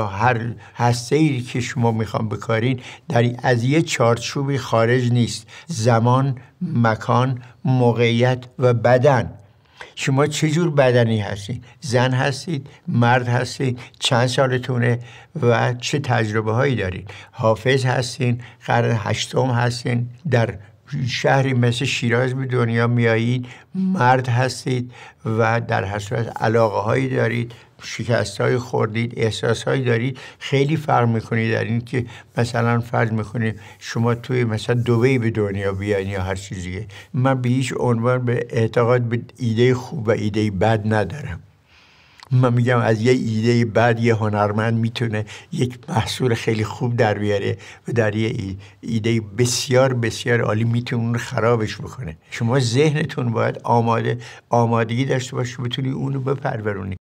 هر هسته ای که شما میخوام بکارین در از یه چارچوبی خارج نیست زمان مکان موقعیت و بدن شما چه جور بدنی هستید زن هستید مرد هستید چند سالتونه و چه تجربه هایی دارید حافظ هستین قرن هشتم هستین در شهری مثل شیراز به دنیا میایید مرد هستید و در هر صورت علاقه هایی دارید شکست های خوردید احساس هایی دارید خیلی فرق میکنید در این که مثلا فرض میکنید شما توی مثلا دوبهی به دنیا بیاین یا هر چیزیه من به هیچ عنوان به اعتقاد به ایده خوب و ایده بد ندارم من میگم از یه ایده بعد یه هنرمند میتونه یک محصول خیلی خوب در بیاره و در یه ایده بسیار بسیار عالی میتونه اون خرابش بکنه شما ذهنتون باید آماده آمادگی داشته باشه بتونی اونو بپرورونی